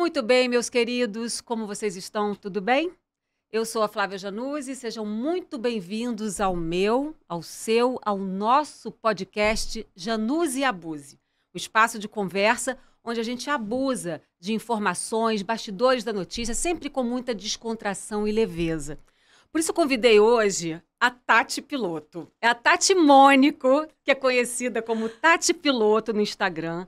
Muito bem, meus queridos, como vocês estão? Tudo bem? Eu sou a Flávia Januzzi, sejam muito bem-vindos ao meu, ao seu, ao nosso podcast Januzzi Abuse, o espaço de conversa onde a gente abusa de informações, bastidores da notícia, sempre com muita descontração e leveza. Por isso convidei hoje a Tati Piloto. É a Tati Mônico, que é conhecida como Tati Piloto no Instagram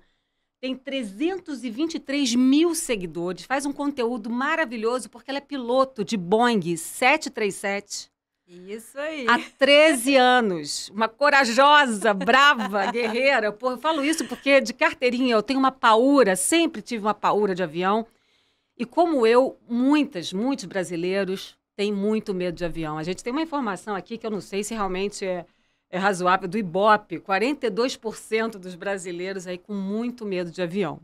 tem 323 mil seguidores, faz um conteúdo maravilhoso, porque ela é piloto de Boeing 737. Isso aí. Há 13 anos. Uma corajosa, brava, guerreira. Pô, eu falo isso porque de carteirinha eu tenho uma paura, sempre tive uma paura de avião. E como eu, muitas, muitos brasileiros têm muito medo de avião. A gente tem uma informação aqui que eu não sei se realmente é, é razoável, do Ibope, 42% dos brasileiros aí com muito medo de avião.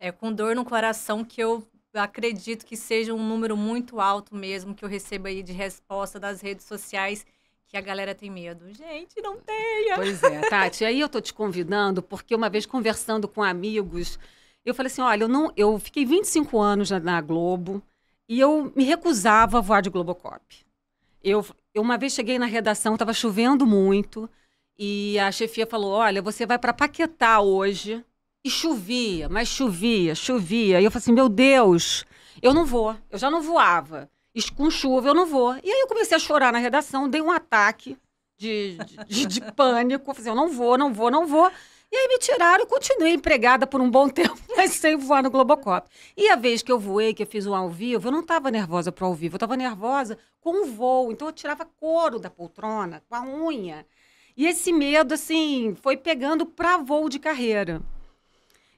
É com dor no coração que eu acredito que seja um número muito alto mesmo que eu receba aí de resposta das redes sociais que a galera tem medo. Gente, não tenha! Pois é, Tati. aí eu tô te convidando porque uma vez conversando com amigos, eu falei assim, olha, eu, não, eu fiquei 25 anos na, na Globo e eu me recusava a voar de Globocop. Eu, eu uma vez cheguei na redação, estava chovendo muito, e a chefia falou: Olha, você vai para Paquetá hoje. E chovia, mas chovia, chovia. E eu falei assim: Meu Deus, eu não vou. Eu já não voava. E com chuva eu não vou. E aí eu comecei a chorar na redação, dei um ataque de, de, de, de pânico. Eu falei assim, Eu não vou, não vou, não vou. E aí me tiraram, e continuei empregada por um bom tempo, mas sem voar no Globocop. E a vez que eu voei, que eu fiz um ao vivo, eu não estava nervosa para ao vivo, eu estava nervosa com o voo. Então eu tirava couro da poltrona, com a unha. E esse medo, assim, foi pegando para voo de carreira.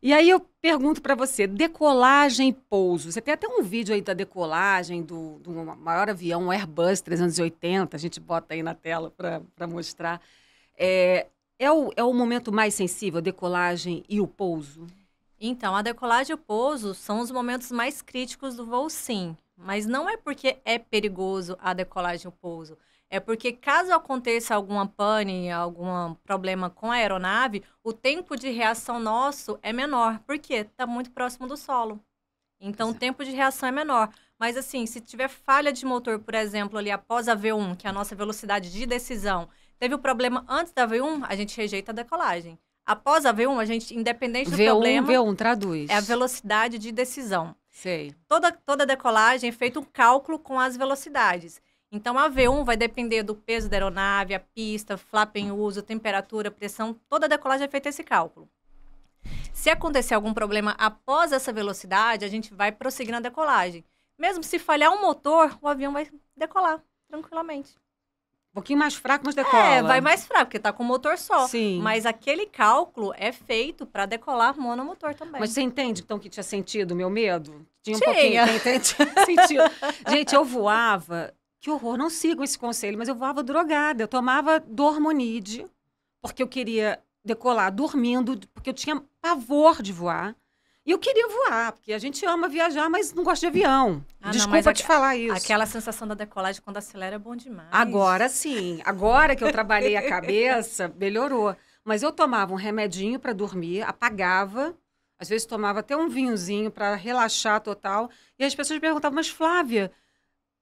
E aí eu pergunto para você, decolagem e pouso. Você tem até um vídeo aí da decolagem do, do maior avião, um Airbus 380, a gente bota aí na tela para mostrar. É, é o, é o momento mais sensível, a decolagem e o pouso? Então, a decolagem e o pouso são os momentos mais críticos do voo, sim. Mas não é porque é perigoso a decolagem e o pouso. É porque caso aconteça alguma pane, algum problema com a aeronave, o tempo de reação nosso é menor, porque está muito próximo do solo. Então, o tempo de reação é menor. Mas, assim, se tiver falha de motor, por exemplo, ali após a V1, que é a nossa velocidade de decisão, Teve o problema antes da V1, a gente rejeita a decolagem. Após a V1, a gente, independente do V1, problema... V1, traduz. É a velocidade de decisão. Sei. Toda, toda decolagem é feito um cálculo com as velocidades. Então, a V1 vai depender do peso da aeronave, a pista, flap em uso, temperatura, pressão. Toda decolagem é feita esse cálculo. Se acontecer algum problema após essa velocidade, a gente vai prosseguir na decolagem. Mesmo se falhar um motor, o avião vai decolar tranquilamente. Um pouquinho mais fraco, mas é, decola. É, vai mais fraco, porque tá com motor só. Sim. Mas aquele cálculo é feito para decolar monomotor também. Mas você entende, então, que tinha sentido meu medo? Tinha um tinha. pouquinho. Tinha sentido. Gente, eu voava... Que horror, não sigam esse conselho, mas eu voava drogada. Eu tomava Dormonide, porque eu queria decolar dormindo, porque eu tinha pavor de voar. E eu queria voar, porque a gente ama viajar, mas não gosta de avião. Ah, Desculpa não, te a, falar isso. Aquela sensação da decolagem quando acelera é bom demais. Agora sim. Agora que eu trabalhei a cabeça, melhorou. Mas eu tomava um remedinho para dormir, apagava. Às vezes tomava até um vinhozinho para relaxar total. E as pessoas perguntavam, mas Flávia,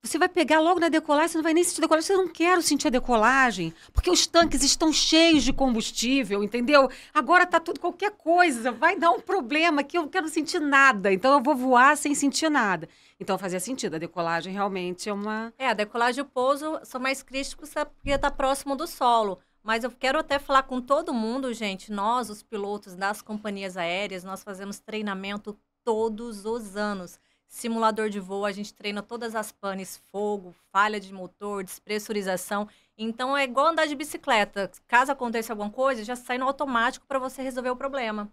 você vai pegar logo na decolagem, você não vai nem sentir decolagem. Você não quer sentir a decolagem, porque os tanques estão cheios de combustível, entendeu? Agora tá tudo, qualquer coisa, vai dar um problema que eu não quero sentir nada. Então eu vou voar sem sentir nada. Então fazia sentido, a decolagem realmente é uma... É, a decolagem e o pouso são mais críticos porque tá próximo do solo. Mas eu quero até falar com todo mundo, gente. Nós, os pilotos das companhias aéreas, nós fazemos treinamento todos os anos simulador de voo, a gente treina todas as panes, fogo, falha de motor, despressurização. Então é igual andar de bicicleta. Caso aconteça alguma coisa, já sai no automático para você resolver o problema.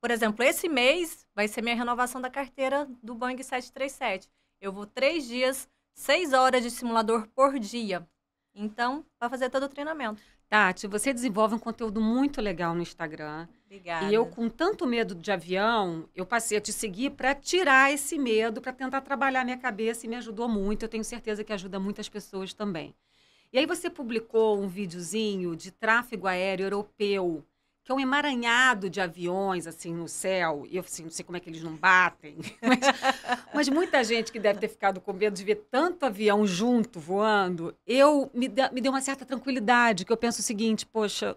Por exemplo, esse mês vai ser minha renovação da carteira do Boeing 737. Eu vou três dias, seis horas de simulador por dia. Então, para fazer todo o treinamento. Tati, você desenvolve um conteúdo muito legal no Instagram. Obrigada. E eu, com tanto medo de avião, eu passei a te seguir para tirar esse medo, para tentar trabalhar minha cabeça e me ajudou muito. Eu tenho certeza que ajuda muitas pessoas também. E aí você publicou um videozinho de tráfego aéreo europeu que é um emaranhado de aviões assim no céu. E eu assim, não sei como é que eles não batem. Mas, mas, muita gente que deve ter ficado com medo de ver tanto avião junto voando, eu me, de, me deu uma certa tranquilidade, que eu penso o seguinte, poxa,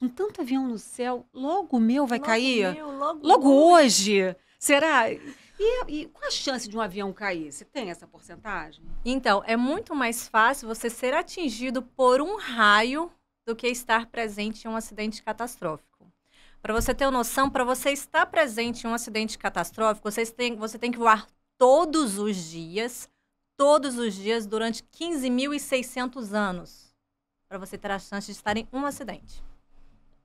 com tanto avião no céu, logo o meu vai logo cair? Meu, logo, logo hoje. Será? E, e, qual a chance de um avião cair? Você tem essa porcentagem? Então, é muito mais fácil você ser atingido por um raio do que estar presente em um acidente catastrófico. Para você ter uma noção, para você estar presente em um acidente catastrófico, você tem, você tem que voar todos os dias, todos os dias, durante 15.600 anos, para você ter a chance de estar em um acidente.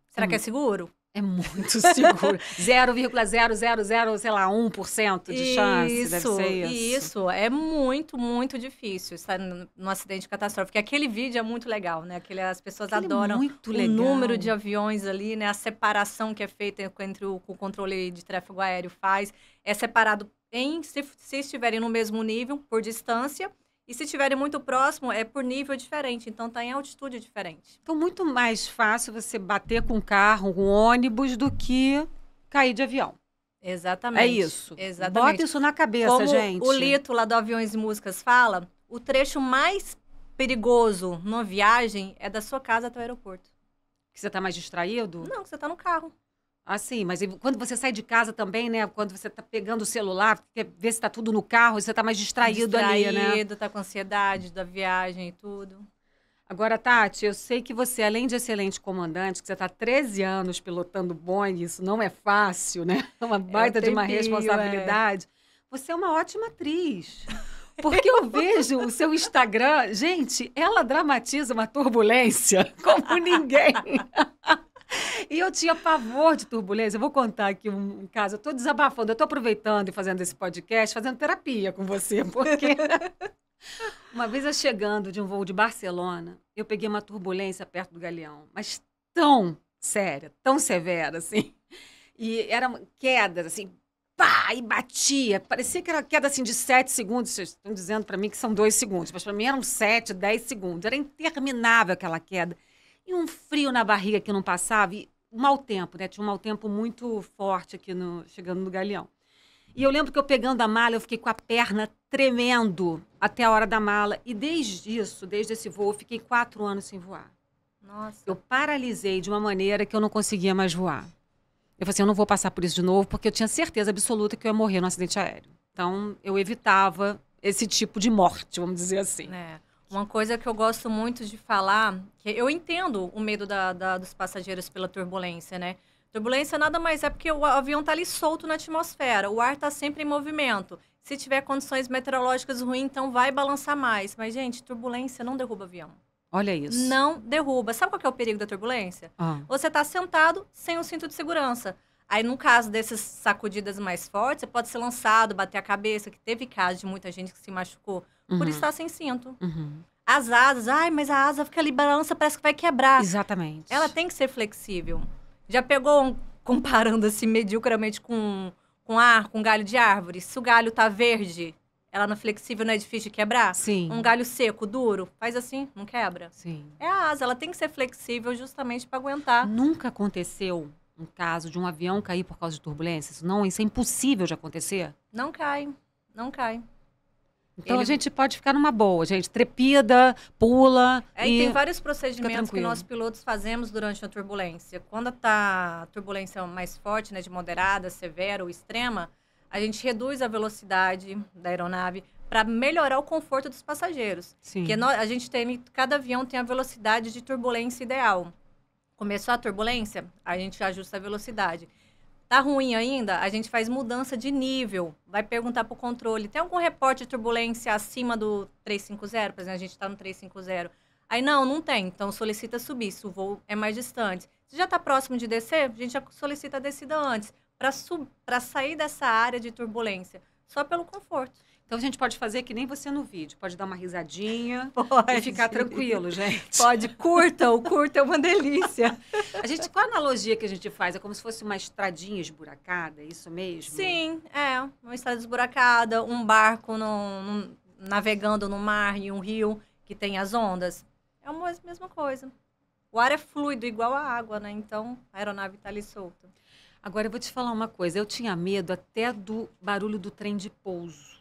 Será hum. que é hum. seguro? É muito seguro. 0,000, sei lá, 1% de isso, chance, deve ser isso. Isso, é muito, muito difícil estar num acidente catastrófico. Porque aquele vídeo é muito legal, né? Aquele, as pessoas aquele é adoram o legal. número de aviões ali, né? A separação que é feita entre o, o controle de tráfego aéreo faz. É separado em, se, se estiverem no mesmo nível, por distância, e se estiverem muito próximo, é por nível diferente, então está em altitude diferente. Então, muito mais fácil você bater com carro, com ônibus, do que cair de avião. Exatamente. É isso. Exatamente. Bota isso na cabeça, Como gente. O Lito, lá do Aviões e Músicas, fala: o trecho mais perigoso numa viagem é da sua casa até o aeroporto. Que você está mais distraído? Não, que você está no carro. Assim, mas quando você sai de casa também, né? Quando você tá pegando o celular, quer ver se tá tudo no carro, você tá mais distraído, distraído ali, né? Distraído, tá com ansiedade da viagem e tudo. Agora, Tati, eu sei que você, além de excelente comandante, que você está 13 anos pilotando Boeing, isso não é fácil, né? É uma é baita de uma é. responsabilidade. É. Você é uma ótima atriz. Porque eu vejo o seu Instagram, gente, ela dramatiza uma turbulência como ninguém. E eu tinha pavor de turbulência. Eu vou contar aqui um, caso. Eu estou desabafando, eu estou aproveitando e fazendo esse podcast, fazendo terapia com você, porque. uma vez eu chegando de um voo de Barcelona, eu peguei uma turbulência perto do Galeão, mas tão séria, tão severa, assim. E eram quedas, assim, pá, e batia. Parecia que era queda assim de 7 segundos. Vocês estão dizendo para mim que são 2 segundos, mas para mim eram 7, 10 segundos. Era interminável aquela queda. E um frio na barriga que não passava, e um mau tempo, né? Tinha um mau tempo muito forte aqui no, chegando no Galeão. E eu lembro que eu pegando a mala, eu fiquei com a perna tremendo até a hora da mala. E desde isso, desde esse voo, eu fiquei quatro anos sem voar. Nossa. Eu paralisei de uma maneira que eu não conseguia mais voar. Eu falei assim, eu não vou passar por isso de novo, porque eu tinha certeza absoluta que eu ia morrer no acidente aéreo. Então, eu evitava esse tipo de morte, vamos dizer assim. É. Uma coisa que eu gosto muito de falar, que eu entendo o medo da, da, dos passageiros pela turbulência, né? Turbulência nada mais é porque o avião tá ali solto na atmosfera, o ar tá sempre em movimento. Se tiver condições meteorológicas ruins, então vai balançar mais. Mas, gente, turbulência não derruba avião. Olha isso. Não derruba. Sabe qual é o perigo da turbulência? Ah. Você tá sentado sem o cinto de segurança. Aí, no caso dessas sacudidas mais fortes, você pode ser lançado, bater a cabeça, que teve caso de muita gente que se machucou uhum. por estar sem cinto. Uhum. As asas, ai, mas a asa fica ali, balança, parece que vai quebrar. Exatamente. Ela tem que ser flexível. Já pegou, um, comparando assim, mediocramente com, com ar, com galho de árvore? Se o galho tá verde, ela não é flexível, não é difícil de quebrar? Sim. Um galho seco, duro, faz assim, não quebra? Sim. É a asa, ela tem que ser flexível justamente para aguentar. Nunca aconteceu um caso de um avião cair por causa de turbulências? Não, isso é impossível de acontecer? Não cai, não cai. Então Ele... a gente pode ficar numa boa, gente. Trepida, pula. É, e tem vários procedimentos que nós pilotos fazemos durante a turbulência. Quando está a turbulência mais forte, né, de moderada, severa ou extrema, a gente reduz a velocidade da aeronave para melhorar o conforto dos passageiros. Sim. Que a gente tem, cada avião tem a velocidade de turbulência ideal. Começou a turbulência, a gente ajusta a velocidade. Tá ruim ainda, a gente faz mudança de nível, vai perguntar para o controle, tem algum reporte de turbulência acima do 350, por exemplo, a gente está no 350. Aí, não, não tem, então solicita subir, se o voo é mais distante. Se já está próximo de descer, a gente já solicita a descida antes, para sair dessa área de turbulência, só pelo conforto. Então a gente pode fazer que nem você no vídeo, pode dar uma risadinha pode. e ficar tranquilo, gente. Pode, curta, o curta é uma delícia. A gente, qual a analogia que a gente faz? É como se fosse uma estradinha esburacada, é isso mesmo? Sim, é, uma estrada esburacada, um barco no, no, navegando no mar e um rio que tem as ondas. É a mesma coisa. O ar é fluido, igual a água, né? Então, a aeronave está ali solta. Agora, eu vou te falar uma coisa. Eu tinha medo até do barulho do trem de pouso.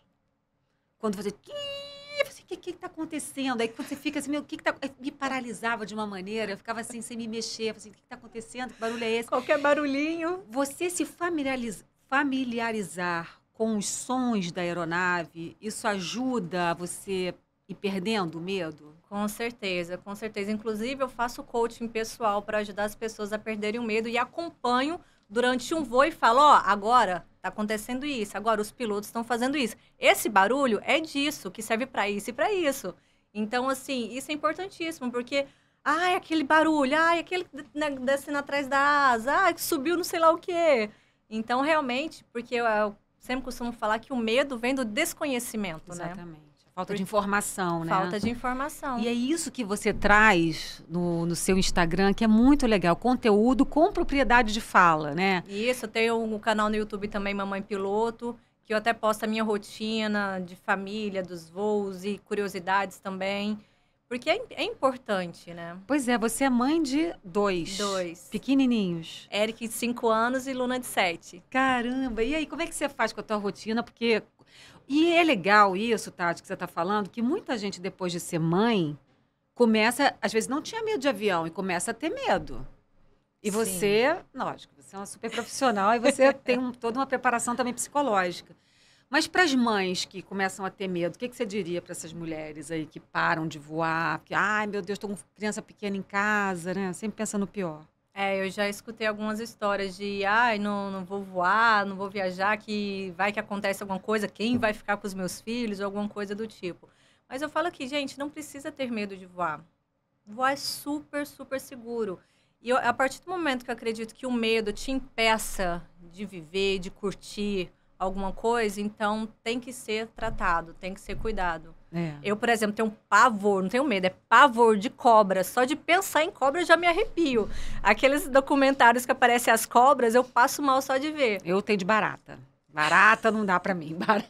Quando você. O que, que, tá acontecendo? Aí quando você fica assim, meu, o que, que tá. Eh, me paralisava de uma maneira, eu ficava assim, sem me mexer, assim, o que, que tá acontecendo? Que barulho é esse? Qualquer barulhinho. Você se familiarizar com os sons da aeronave, isso ajuda você ir perdendo o medo? Com certeza, com certeza. Inclusive, eu faço coaching pessoal para ajudar as pessoas a perderem o medo e acompanho durante um voo e fala: ó, oh, agora tá acontecendo isso, agora os pilotos estão fazendo isso. Esse barulho é disso, que serve para isso e para isso. Então, assim, isso é importantíssimo, porque. Ai, aquele barulho, ai, aquele né, descendo atrás da asa, ai, subiu não sei lá o quê. Então, realmente, porque eu, eu sempre costumo falar que o medo vem do desconhecimento, Exatamente. né? Exatamente. Falta de informação, né? Falta de informação. E é isso que você traz no, no seu Instagram, que é muito legal. Conteúdo com propriedade de fala, né? Isso, tem um canal no YouTube também, Mamãe Piloto, que eu até posto a minha rotina de família, dos voos e curiosidades também. Porque é, é, importante, né? Pois é, você é mãe de dois. Dois. Pequenininhos. Eric de cinco anos e Luna de sete. Caramba! E aí, como é que você faz com a tua rotina? Porque... E é legal isso, Tati, que você está falando, que muita gente, depois de ser mãe, começa... Às vezes não tinha medo de avião e começa a ter medo. E você, Sim. lógico, você é uma super profissional e você tem um, toda uma preparação também psicológica. Mas para as mães que começam a ter medo, o que, que você diria para essas mulheres aí que param de voar? Porque, ai, meu Deus, estou com criança pequena em casa, né? Sempre pensa no pior. É, eu já escutei algumas histórias de, ai, não, não vou voar, não vou viajar, que vai que acontece alguma coisa, quem vai ficar com os meus filhos, alguma coisa do tipo. Mas eu falo aqui, gente, não precisa ter medo de voar. Voar é super, super seguro. E eu, a partir do momento que eu acredito que o medo te impeça de viver, de curtir, alguma coisa, então tem que ser tratado, tem que ser cuidado. É. Eu, por exemplo, tenho pavor, não tenho medo, é pavor de cobra. Só de pensar em cobra eu já me arrepio. Aqueles documentários que aparecem as cobras, eu passo mal só de ver. Eu tenho de barata. Barata não dá para mim, barata.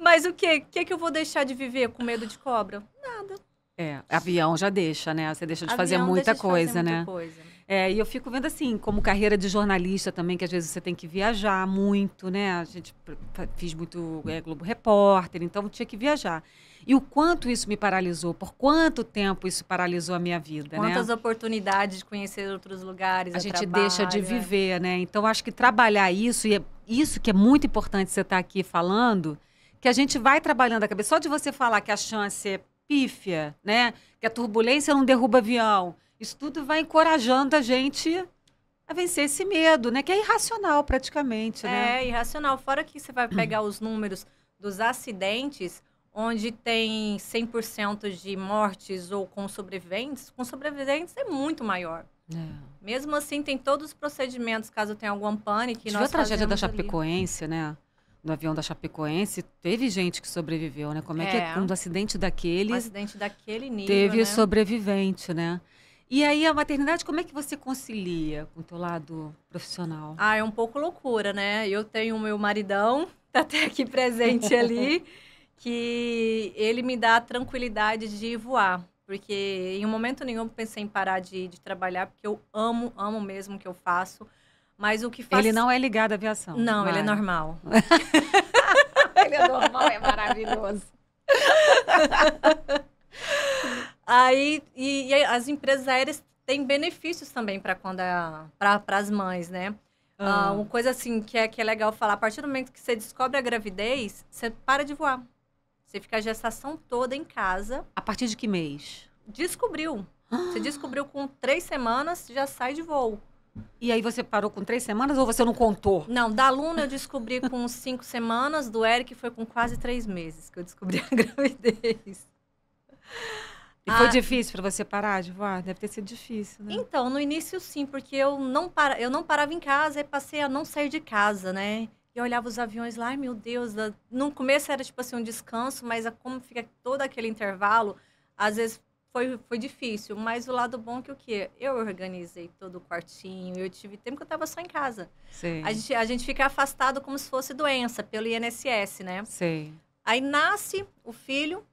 Mas o que? O que, que eu vou deixar de viver com medo de cobra? Nada. É, avião já deixa, né? Você deixa de avião fazer muita de né? coisa, fazer né? Muita coisa. É, e eu fico vendo assim, como carreira de jornalista também, que às vezes você tem que viajar muito, né? A gente fiz muito é, Globo Repórter, então tinha que viajar. E o quanto isso me paralisou, por quanto tempo isso paralisou a minha vida, né? Quantas né? oportunidades de conhecer outros lugares, A gente deixa de é. viver, né? Então acho que trabalhar isso, e é isso que é muito importante você estar tá aqui falando, que a gente vai trabalhando a cabeça. Só de você falar que a chance é pífia, né? Que a turbulência não derruba avião isso tudo vai encorajando a gente a vencer esse medo, né? Que é irracional praticamente, né? É irracional. Fora que você vai pegar os números dos acidentes, onde tem 100% de mortes ou com sobreviventes, com sobreviventes é muito maior. É. Mesmo assim, tem todos os procedimentos, caso tenha algum pânico. Viu a tragédia da Chapecoense, ali. né? No avião da Chapecoense, teve gente que sobreviveu, né? Como é, é que é um acidente daquele... Um acidente daquele nível, Teve né? sobrevivente, né? E aí, a maternidade, como é que você concilia com o teu lado profissional? Ah, é um pouco loucura, né? Eu tenho o meu maridão, tá até aqui presente ali, que ele me dá a tranquilidade de voar. Porque em um momento nenhum pensei em parar de, de trabalhar, porque eu amo, amo mesmo o que eu faço. Mas o que faz... Ele não é ligado à aviação. Não, ele é normal. ele é normal, é maravilhoso. Aí, e, e as empresas aéreas têm benefícios também para quando é, para as mães, né? Ah. ah, uma coisa assim que é, que é legal falar, a partir do momento que você descobre a gravidez, você para de voar. Você fica a gestação toda em casa. A partir de que mês? Descobriu. Você descobriu com três semanas, já sai de voo. E aí você parou com três semanas ou você não contou? Não, da Luna eu descobri com cinco semanas, do Eric foi com quase três meses que eu descobri a gravidez. E foi ah. difícil para você parar de voar? Deve ter sido difícil, né? Então, no início sim, porque eu não, para... eu não parava em casa e passei a não sair de casa, né? E olhava os aviões lá, ai meu Deus, no começo era tipo assim um descanso, mas como fica todo aquele intervalo, às vezes foi, foi difícil. Mas o lado bom é que o quê? Eu organizei todo o quartinho, eu tive tempo que eu estava só em casa. Sim. A gente, a gente fica afastado como se fosse doença, pelo INSS, né? Sim. Aí nasce o filho,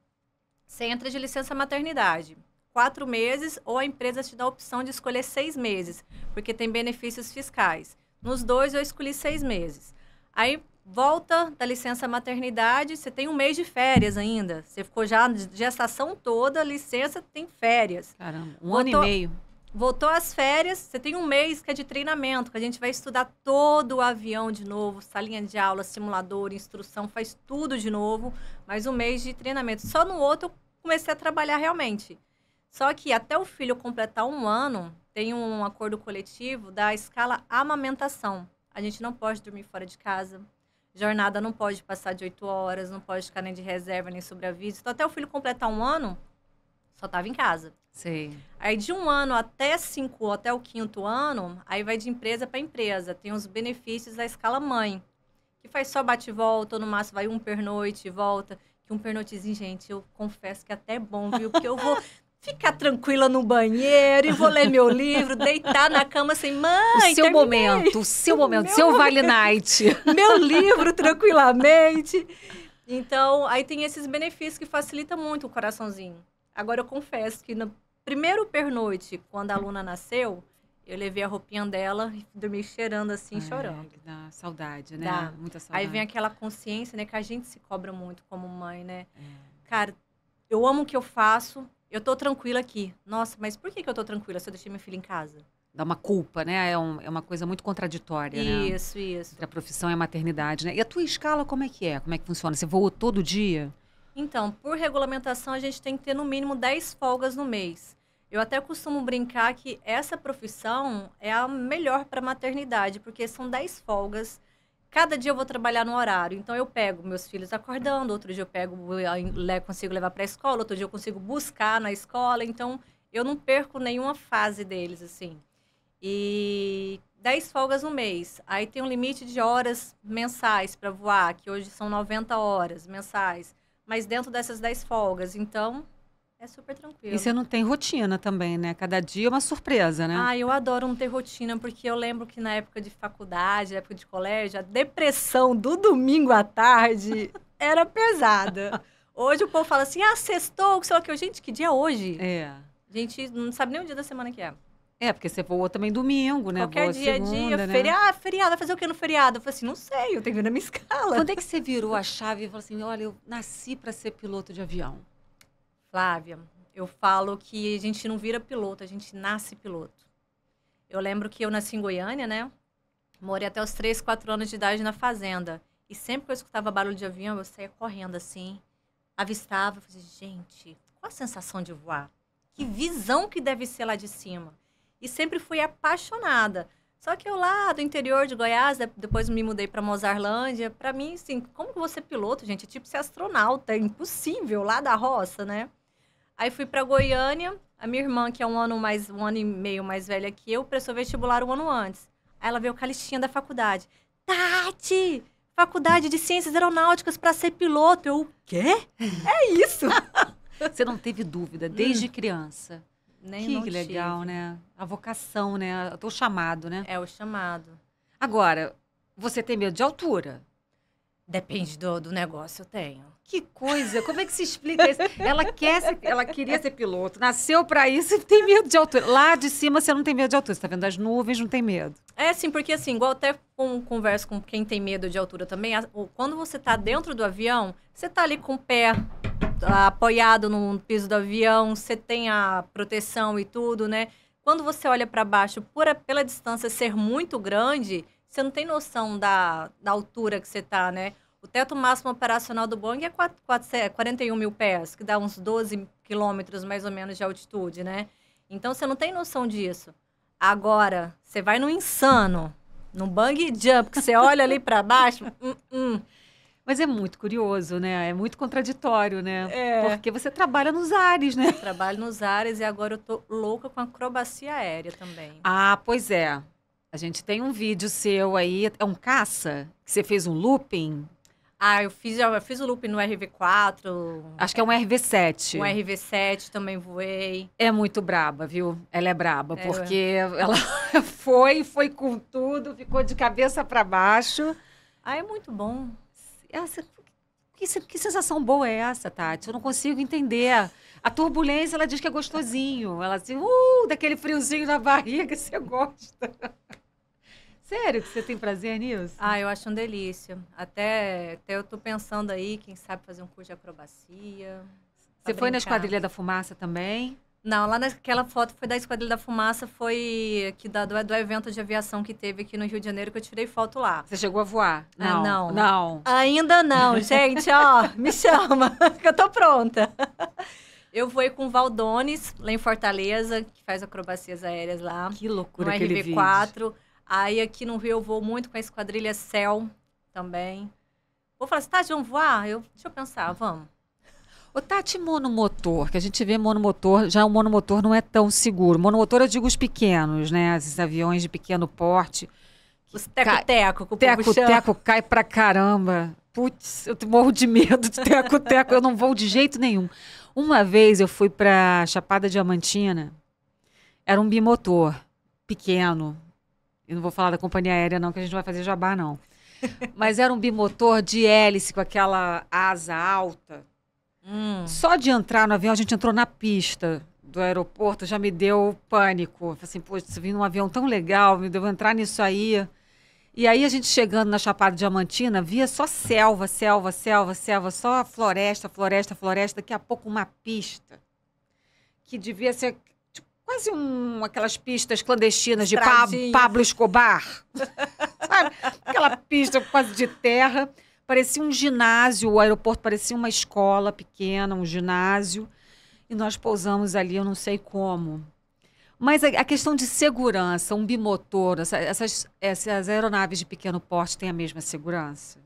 você entra de licença maternidade. Quatro meses ou a empresa te dá a opção de escolher seis meses, porque tem benefícios fiscais. Nos dois eu escolhi seis meses. Aí volta da licença maternidade, você tem um mês de férias ainda. Você ficou já gestação toda, licença tem férias. Caramba, um Voltou, ano e meio. Voltou às férias, você tem um mês que é de treinamento, que a gente vai estudar todo o avião de novo, salinha de aula, simulador, instrução, faz tudo de novo, mais um mês de treinamento. Só no outro eu comecei a trabalhar realmente. Só que até o filho completar um ano, tem um acordo coletivo da escala amamentação. A gente não pode dormir fora de casa, jornada não pode passar de oito horas, não pode ficar nem de reserva, nem sobreaviso. Então, até o filho completar um ano, só estava em casa. Sim. Aí de um ano até cinco, até o quinto ano, aí vai de empresa para empresa. Tem os benefícios da escala mãe, que faz só bate e volta, ou no máximo vai um pernoite e volta. Que um pernoitezinho, gente, eu confesso que é até bom, viu? Porque eu vou ficar tranquila no banheiro e vou ler meu livro, deitar na cama assim, mãe. O seu terminei. momento, o seu momento, meu seu vale night. Meu livro tranquilamente. Então, aí tem esses benefícios que facilita muito o coraçãozinho. Agora eu confesso que no primeiro pernoite, quando a Luna nasceu, eu levei a roupinha dela e dormi cheirando assim, chorando. Dá saudade, né? Dá. Muita saudade. Aí vem aquela consciência, né, que a gente se cobra muito como mãe, né? É. Cara, eu amo o que eu faço, eu tô tranquila aqui. Nossa, mas por que, que eu tô tranquila se eu deixei minha filha em casa? Dá uma culpa, né? É, um, é uma coisa muito contraditória, isso, né? Isso, isso. Entre a profissão e a maternidade, né? E a tua escala, como é que é? Como é que funciona? Você voa todo dia? Então, por regulamentação, a gente tem que ter no mínimo 10 folgas no mês. Eu até costumo brincar que essa profissão é a melhor para maternidade, porque são 10 folgas. Cada dia eu vou trabalhar no horário. Então, eu pego meus filhos acordando, outro dia eu pego, eu ah, consigo levar para a escola, outro dia eu consigo buscar na escola. Então, eu não perco nenhuma fase deles, assim. E 10 folgas no mês. Aí tem um limite de horas mensais para voar, que hoje são 90 horas mensais mas dentro dessas 10 folgas. Então, é super tranquilo. E você não tem rotina também, né? Cada dia é uma surpresa, né? Ah, eu adoro não ter rotina, porque eu lembro que na época de faculdade, época de colégio, a depressão do domingo à tarde era pesada. Hoje o povo fala assim, ah, sextou, sei lá o que. Gente, que dia é hoje? É. A gente não sabe nem o dia da semana que é. É, porque você voa também domingo, né? Qualquer voa dia dia, né? feriado, ah, feriado, fazer o que no feriado? Eu falei assim, não sei, eu tenho que ver na minha escala. Quando é que você virou a chave e falou assim, olha, eu nasci para ser piloto de avião? Flávia, eu falo que a gente não vira piloto, a gente nasce piloto. Eu lembro que eu nasci em Goiânia, né? Morei até os 3, 4 anos de idade na fazenda. E sempre que eu escutava barulho de avião, eu saía correndo assim, avistava, falei: assim, gente, qual a sensação de voar? Que visão que deve ser lá de cima e sempre fui apaixonada. Só que eu lá do interior de Goiás, depois me mudei para Mozarlândia, para mim, assim, como que você é piloto, gente? É tipo ser astronauta, é impossível lá da roça, né? Aí fui para Goiânia, a minha irmã, que é um ano mais um ano e meio mais velha que eu, prestou vestibular um ano antes. Aí ela veio com a listinha da faculdade. Tati, faculdade de ciências aeronáuticas para ser piloto. Eu, o quê? É isso. Você não teve dúvida desde hum. criança? Nem que, que legal, né? A vocação, né? O chamado, né? É, o chamado. Agora, você tem medo de altura? Depende do, do negócio, eu tenho. Que coisa! Como é que se explica isso? Ela, quer ser, ela queria ser piloto, nasceu para isso e tem medo de altura. Lá de cima você não tem medo de altura, você tá vendo as nuvens, não tem medo. É, sim, porque assim, igual até com, converso com quem tem medo de altura também, quando você tá dentro do avião, você tá ali com o pé apoiado no piso do avião, você tem a proteção e tudo, né? Quando você olha para baixo, por a, pela distância ser muito grande, você não tem noção da, da altura que você está, né? O teto máximo operacional do Boeing é 4, 4, 41 mil pés, que dá uns 12 quilômetros mais ou menos de altitude, né? Então você não tem noção disso. Agora, você vai no insano, no bang jump, que você olha ali para baixo, hum, hum, mas é muito curioso, né? É muito contraditório, né? É. Porque você trabalha nos ares, né? Eu trabalho nos ares e agora eu tô louca com acrobacia aérea também. Ah, pois é. A gente tem um vídeo seu aí, é um caça? Que você fez um looping? Ah, eu fiz, eu fiz o looping no RV4. Acho que é um RV7. Um RV7 também voei. É muito braba, viu? Ela é braba, é, porque ela foi, foi com tudo, ficou de cabeça para baixo. Ah, é muito bom que, que sensação boa é essa, Tati? Eu não consigo entender. A turbulência, ela diz que é gostosinho. Ela assim, uh, daquele friozinho na barriga, você gosta. Sério que você tem prazer nisso? Ah, eu acho um delícia. Até, até eu tô pensando aí, quem sabe fazer um curso de acrobacia. Você foi na Esquadrilha da Fumaça também? Não, lá naquela foto foi da Esquadrilha da Fumaça, foi que da, do, do evento de aviação que teve aqui no Rio de Janeiro que eu tirei foto lá. Você chegou a voar? Ah, não. Ah, não. não. Ainda não, gente, ó, me chama, que eu tô pronta. Eu voei com o Valdones, lá em Fortaleza, que faz acrobacias aéreas lá. Que loucura no aquele RB4. Aí aqui no Rio eu vou muito com a Esquadrilha Cell também. Vou falar, assim, tá, João, voar? Eu, deixa eu pensar, vamos. O Tati monomotor, que a gente vê monomotor, já o monomotor não é tão seguro. Monomotor eu digo os pequenos, né? Os aviões de pequeno porte. Os teco-teco. Teco-teco cai pra caramba. Putz, eu morro de medo de teco-teco. eu não vou de jeito nenhum. Uma vez eu fui pra Chapada Diamantina. Era um bimotor pequeno. Eu não vou falar da companhia aérea não, que a gente não vai fazer jabá não. Mas era um bimotor de hélice com aquela asa alta Hum. Só de entrar no avião, a gente entrou na pista do aeroporto, já me deu pânico. Falei assim, poxa, vim num avião tão legal, me deu entrar nisso aí. E aí a gente chegando na Chapada Diamantina, via só selva, selva, selva, selva, só floresta, floresta, floresta, daqui a pouco uma pista. Que devia ser tipo, quase um, aquelas pistas clandestinas de pa Pablo Escobar. Sabe? Aquela pista quase de terra parecia um ginásio, o aeroporto parecia uma escola pequena, um ginásio, e nós pousamos ali, eu não sei como. Mas a, a questão de segurança, um bimotor, essa, essas, essas aeronaves de pequeno porte têm a mesma segurança?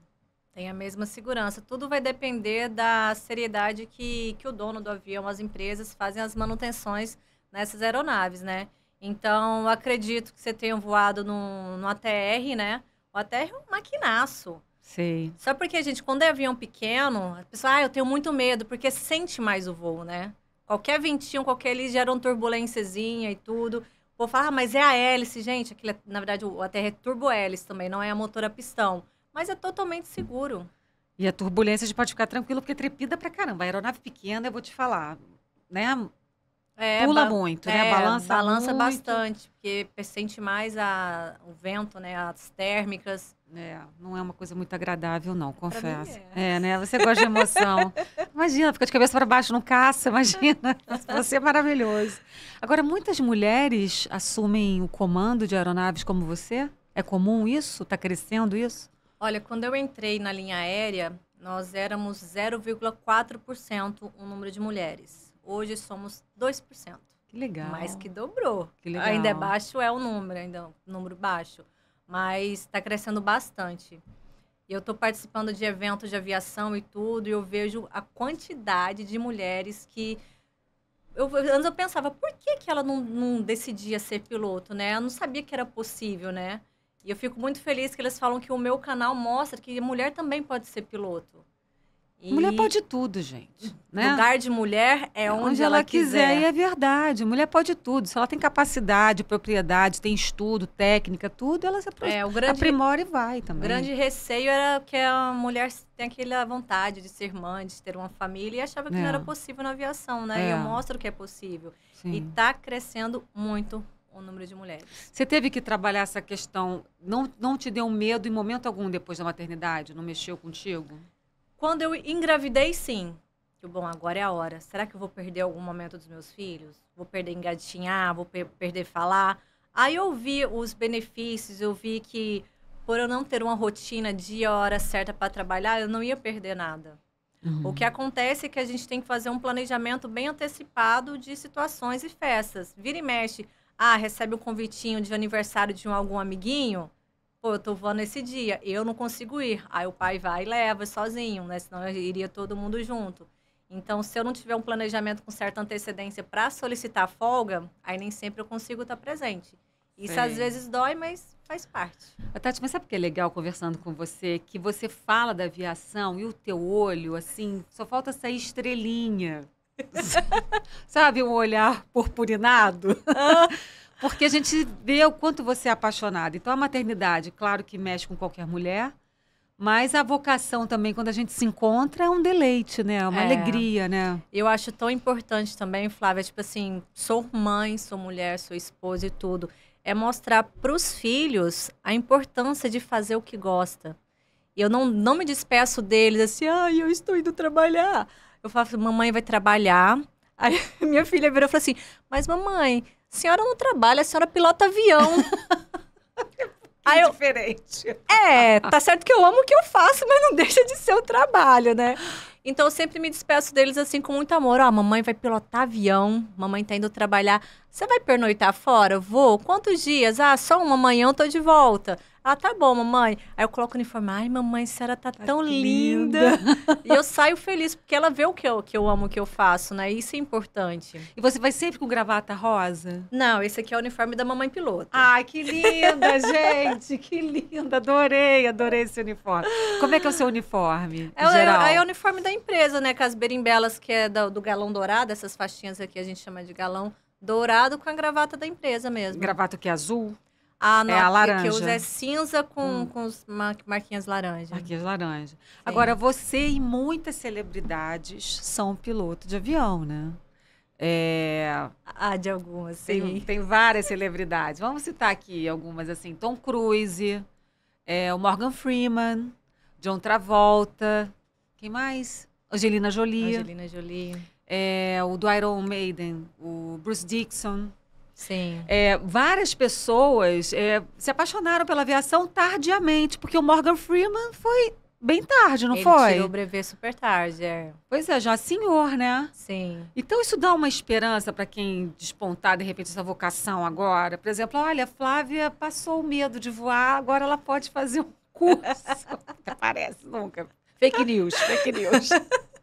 Tem a mesma segurança. Tudo vai depender da seriedade que, que o dono do avião, as empresas, fazem as manutenções nessas aeronaves, né? Então, acredito que você tenha voado no no ATR, né? O ATR é um maquinaço sim Só porque, gente, quando é avião pequeno, a pessoa, ah, eu tenho muito medo, porque sente mais o voo, né? Qualquer ventinho, qualquer ali geram turbulênciazinha e tudo. Vou falar, ah, mas é a hélice, gente. Aquilo é, na verdade, o Terra é turbo-hélice também, não é a motor a pistão. Mas é totalmente seguro. E a turbulência, a gente pode ficar tranquilo, porque trepida pra caramba. A aeronave pequena, eu vou te falar, né? É, Pula muito, né? É, balança, balança muito. bastante, porque sente mais a, o vento, né? As térmicas. É, não é uma coisa muito agradável, não, confesso. É. é. né? Você gosta de emoção. imagina, fica de cabeça para baixo, não caça, imagina. Você é maravilhoso. Agora, muitas mulheres assumem o comando de aeronaves como você? É comum isso? Está crescendo isso? Olha, quando eu entrei na linha aérea, nós éramos 0,4% o número de mulheres. Hoje somos 2%. Que legal. Mais que dobrou. Que legal. Ainda é baixo, é o um número, ainda é um número baixo. Mas está crescendo bastante. E eu estou participando de eventos de aviação e tudo, e eu vejo a quantidade de mulheres que. Eu, antes eu pensava, por que, que ela não, não decidia ser piloto, né? Eu não sabia que era possível, né? E eu fico muito feliz que eles falam que o meu canal mostra que mulher também pode ser piloto. E... Mulher pode tudo, gente. Né? Lugar de mulher é, é, onde, onde, ela, ela quiser. quiser. E é verdade. Mulher pode tudo. Se ela tem capacidade, propriedade, tem estudo, técnica, tudo, ela se apro... é, o grande, aprimora e vai também. O grande receio era que a mulher tem aquela vontade de ser mãe, de ter uma família, e achava que é. não era possível na aviação, né? É. E eu mostro que é possível. Sim. E está crescendo muito o número de mulheres. Você teve que trabalhar essa questão, não, não te deu medo em momento algum depois da maternidade? Não mexeu contigo? Quando eu engravidei, sim. Eu, bom, agora é a hora. Será que eu vou perder algum momento dos meus filhos? Vou perder engatinhar? Vou per perder falar? Aí eu vi os benefícios, eu vi que por eu não ter uma rotina dia, hora certa para trabalhar, eu não ia perder nada. Uhum. O que uhum. acontece é que a gente tem que fazer um planejamento bem antecipado de situações e festas. Vira e mexe. Ah, recebe um convitinho de aniversário de um, algum amiguinho pô, eu tô voando esse dia, eu não consigo ir. Aí o pai vai e leva sozinho, né? Senão iria todo mundo junto. Então, se eu não tiver um planejamento com certa antecedência para solicitar folga, aí nem sempre eu consigo estar tá presente. Isso Sim. às vezes dói, mas faz parte. Tati, mas sabe o que é legal conversando com você? Que você fala da aviação e o teu olho, assim, só falta essa estrelinha. sabe, um olhar purpurinado? Porque a gente vê o quanto você é apaixonada. Então, a maternidade, claro que mexe com qualquer mulher, mas a vocação também, quando a gente se encontra, é um deleite, né? Uma é. alegria, né? Eu acho tão importante também, Flávia, tipo assim, sou mãe, sou mulher, sou esposa e tudo. É mostrar para os filhos a importância de fazer o que gosta. E eu não, não me despeço deles assim, ai, eu estou indo trabalhar. Eu falo, mamãe vai trabalhar. Aí minha filha virou e falou assim, mas mamãe, senhora não trabalha, a senhora pilota avião. Aí eu, diferente. É, tá certo que eu amo o que eu faço, mas não deixa de ser o trabalho, né? Então eu sempre me despeço deles assim com muito amor. Ó, mamãe vai pilotar avião, mamãe tá indo trabalhar. Você vai pernoitar fora? Vou. Quantos dias? Ah, só uma manhã eu tô de volta. Ah, tá bom, mamãe. Aí eu coloco o uniforme. Ai, mamãe, a senhora tá, tá tão linda. linda. e eu saio feliz, porque ela vê o que eu, que eu amo, o que eu faço, né? Isso é importante. E você vai sempre com gravata rosa? Não, esse aqui é o uniforme da mamãe piloto. Ai, que linda, gente. Que linda. Adorei, adorei esse uniforme. Como é que é o seu uniforme? É, é geral? É, é, o uniforme da empresa, né? Com as berimbelas, que é do, do galão dourado, essas faixinhas aqui a gente chama de galão Dourado com a gravata da empresa mesmo. Gravata que é azul? A ah, é a laranja. que eu uso é cinza com, hum. com mar, marquinhas laranja. Marquinhas laranja. Sim. Agora, você e muitas celebridades são piloto de avião, né? É... Ah, de algumas, sim. Tem, tem várias celebridades. Vamos citar aqui algumas, assim. Tom Cruise, é, o Morgan Freeman, John Travolta. Quem mais? Angelina Jolie. Angelina Jolie é, o do Iron Maiden, o Bruce Dixon. Sim. É, várias pessoas é, se apaixonaram pela aviação tardiamente, porque o Morgan Freeman foi bem tarde, não Ele foi? Tirou o brevet super tarde, é. Pois é, já é senhor, né? Sim. Então isso dá uma esperança para quem despontar de repente essa vocação agora. Por exemplo, olha, Flávia passou o medo de voar, agora ela pode fazer um curso. Não aparece nunca. Fake news, fake news.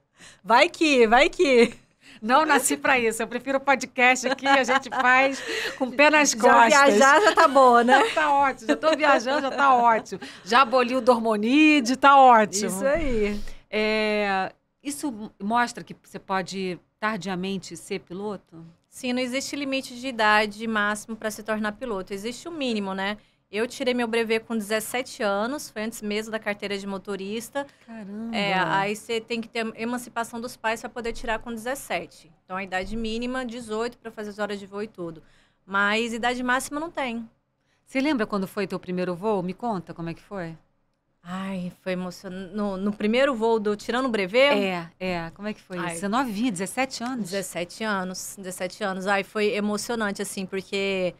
Vai que, vai que. Não nasci para isso. Eu prefiro o podcast aqui, a gente faz com o pé nas costas. Já viajar já tá boa, né? tá ótimo. Já tô viajando, já tá ótimo. Já aboli o dormonide, tá ótimo. Isso aí. É, isso mostra que você pode tardiamente ser piloto? Sim, não existe limite de idade máximo para se tornar piloto. Existe o um mínimo, né? Eu tirei meu brevet com 17 anos, foi antes mesmo da carteira de motorista. Caramba! É, aí você tem que ter emancipação dos pais para poder tirar com 17. Então, a idade mínima, 18 para fazer as horas de voo e tudo. Mas idade máxima não tem. Você lembra quando foi teu primeiro voo? Me conta como é que foi. Ai, foi emocionante. No, no, primeiro voo do Tirando o Brevet? É, é. Como é que foi Ai. 17 anos? 17 anos, 17 anos. Ai, foi emocionante, assim, porque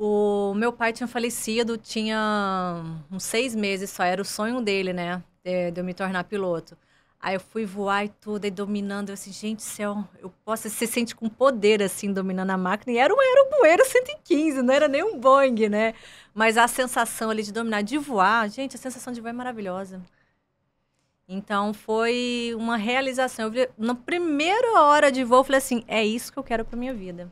o meu pai tinha falecido, tinha uns seis meses só, era o sonho dele, né? De, de eu me tornar piloto. Aí eu fui voar e tudo, e dominando, eu assim, gente céu, eu posso, você sente com poder, assim, dominando a máquina. E era um aerobueiro 115, não era nem um Boeing, né? Mas a sensação ali de dominar, de voar, gente, a sensação de voar é maravilhosa. Então foi uma realização. Eu, na primeira hora de voo, eu falei assim: é isso que eu quero para minha vida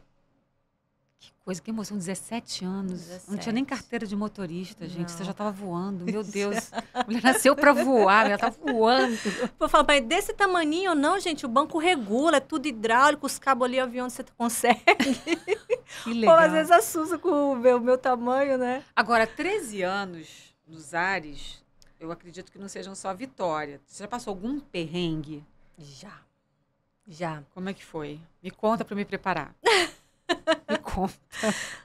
coisa, que emoção, 17 anos. 17. Não tinha nem carteira de motorista, gente. Não. Você já estava voando. Meu Deus. a mulher nasceu para voar, ela tá voando. Vou falar, mas desse tamaninho ou não, gente, o banco regula, é tudo hidráulico, os cabos ali, avião você consegue. Que legal. Pô, às vezes assusta com o meu, meu tamanho, né? Agora, 13 anos nos ares, eu acredito que não sejam só vitória. Você já passou algum perrengue? Já. Já. Como é que foi? Me conta para me preparar. conta.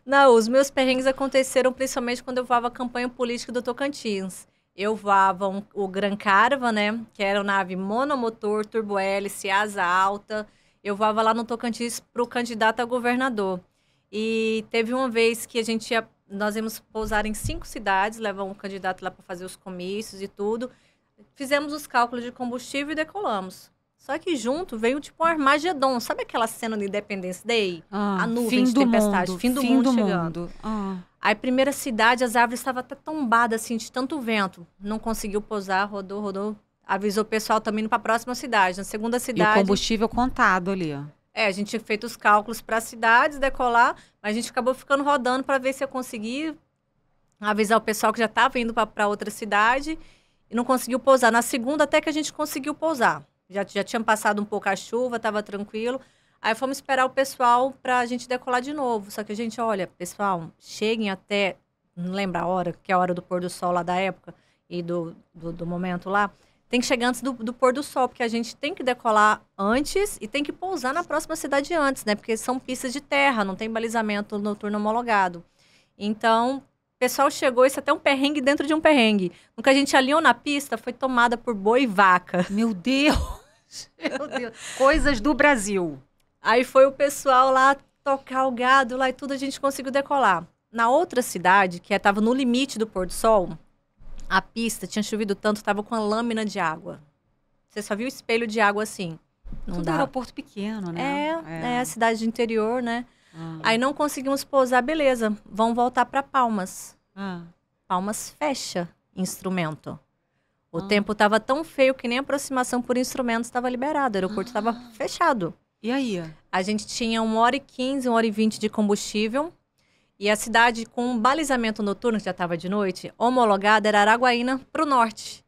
Não, os meus perrengues aconteceram principalmente quando eu vava a campanha política do Tocantins. Eu vava um, o Gran Carva, né? Que era uma nave monomotor, turbo hélice, asa alta. Eu vava lá no Tocantins pro candidato a governador. E teve uma vez que a gente ia, nós íamos pousar em cinco cidades, levar um candidato lá para fazer os comícios e tudo. Fizemos os cálculos de combustível e decolamos. Só que junto veio tipo um Armagedon. Sabe aquela cena do Independence Day? Ah, a nuvem de tempestade, mundo, fim do fim mundo do chegando. Mundo. Ah. Aí, primeira cidade, as árvores estavam até tombadas, assim, de tanto vento. Não conseguiu pousar, rodou, rodou. Avisou o pessoal também para a próxima cidade. Na segunda cidade. E o combustível contado ali, ó. É, a gente tinha feito os cálculos para as cidades decolar, mas a gente acabou ficando rodando para ver se eu consegui avisar o pessoal que já estava indo para outra cidade e não conseguiu pousar. Na segunda, até que a gente conseguiu pousar. Já, já tinha passado um pouco a chuva, estava tranquilo. Aí fomos esperar o pessoal para a gente decolar de novo. Só que a gente, olha, pessoal, cheguem até, não lembra a hora, que é a hora do pôr do sol lá da época e do, do, do momento lá. Tem que chegar antes do, do, pôr do sol, porque a gente tem que decolar antes e tem que pousar na próxima cidade antes, né? Porque são pistas de terra, não tem balizamento noturno homologado. Então, o pessoal chegou, isso é até um perrengue dentro de um perrengue. Nunca que a gente alinhou na pista, foi tomada por boi e vaca. Meu Deus! Coisas do Brasil. Aí foi o pessoal lá tocar o gado lá e tudo, a gente conseguiu decolar. Na outra cidade, que estava é, no limite do pôr do sol, a pista tinha chovido tanto, estava com a lâmina de água. Você só viu o espelho de água assim. Não Tudo dá. aeroporto pequeno, né? É, é. é a cidade de interior, né? Ah. Aí não conseguimos pousar, beleza. Vão voltar para Palmas. Ah. Palmas fecha instrumento. O ah. tempo estava tão feio que nem aproximação por instrumentos estava liberada. O aeroporto estava ah. fechado. E aí? A gente tinha 1 hora e 15, 1 hora e 20 de combustível. E a cidade com um balizamento noturno, que já estava de noite, homologada era Araguaína para o norte.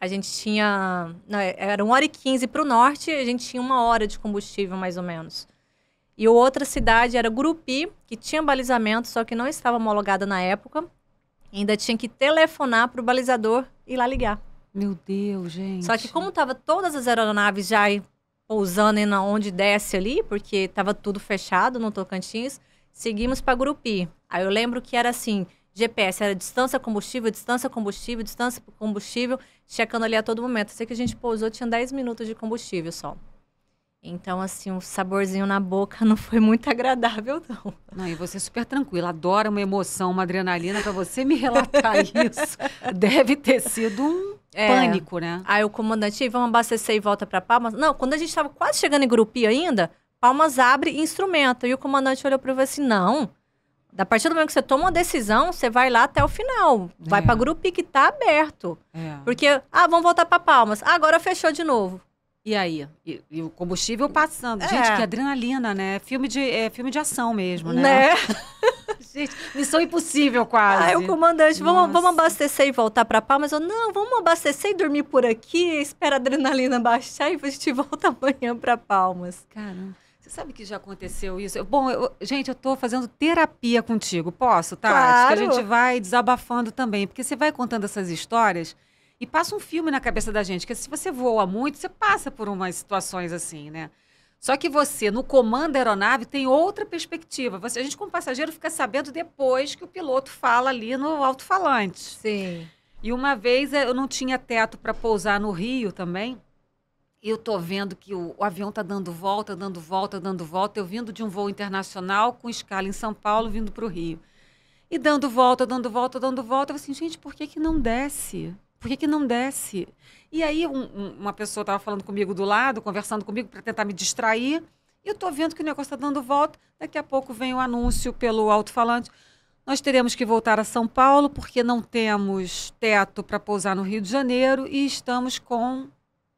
A gente tinha. Não, é, era 1 hora e 15 para o norte, a gente tinha uma hora de combustível, mais ou menos. E outra cidade era Gurupi, que tinha balizamento, só que não estava homologada na época. Ainda tinha que telefonar para o balizador e lá ligar. Meu Deus, gente. Só que como tava todas as aeronaves já pousando na onde desce ali, porque tava tudo fechado no Tocantins, seguimos para Gurupi. Aí eu lembro que era assim, GPS era distância combustível, distância combustível, distância combustível, checando ali a todo momento. Eu sei que a gente pousou, tinha 10 minutos de combustível só. Então, assim, o um saborzinho na boca não foi muito agradável, não. Não, e você é super tranquila, adora uma emoção, uma adrenalina, para você me relatar isso. Deve ter sido um é. Pânico, né? Aí o comandante, vamos abastecer e volta para Palmas. Não, quando a gente estava quase chegando em Grupi ainda, Palmas abre e instrumenta. E o comandante olhou para ele e falou assim, não... Da partir do momento que você toma uma decisão, você vai lá até o final. Vai é. para Grupi que está aberto. É. Porque, ah, vamos voltar para Palmas. Ah, agora fechou de novo. E aí? E, e o combustível é. passando. É. Gente, que adrenalina, né? Filme de, é, filme de ação mesmo, né? Né? Gente, missão impossível quase. Aí o comandante, vamos, vamos abastecer e voltar para Palmas? Eu, não, vamos abastecer e dormir por aqui, espera a adrenalina baixar e a gente volta amanhã para Palmas. Caramba. Você sabe que já aconteceu isso? Eu, bom, eu, gente, eu estou fazendo terapia contigo. Posso, Tati? Claro. Que a gente vai desabafando também. Porque você vai contando essas histórias e passa um filme na cabeça da gente, que se você voa muito, você passa por umas situações assim, né? Só que você, no comando da aeronave, tem outra perspectiva. Você, a gente, como passageiro, fica sabendo depois que o piloto fala ali no alto-falante. Sim. E uma vez eh, eu não tinha teto para pousar no Rio também. E eu tô vendo que o, o avião tá dando volta, dando volta, dando volta. Eu vindo de um voo internacional com escala em São Paulo, vindo para o Rio. E dando volta, dando volta, dando volta. Eu assim, gente, por que, que não desce? Por que, que não desce? E aí um, uma pessoa estava falando comigo do lado, conversando comigo para tentar me distrair. E eu estou vendo que o negócio está dando volta. Daqui a pouco vem o anúncio pelo alto-falante. Nós teremos que voltar a São Paulo porque não temos teto para pousar no Rio de Janeiro e estamos com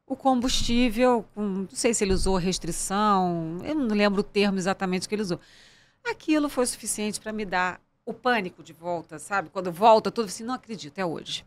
o combustível, com, não sei se ele usou restrição, eu não lembro o termo exatamente que ele usou. Aquilo foi suficiente para me dar o pânico de volta, sabe? Quando volta tudo assim, não acredito, é hoje.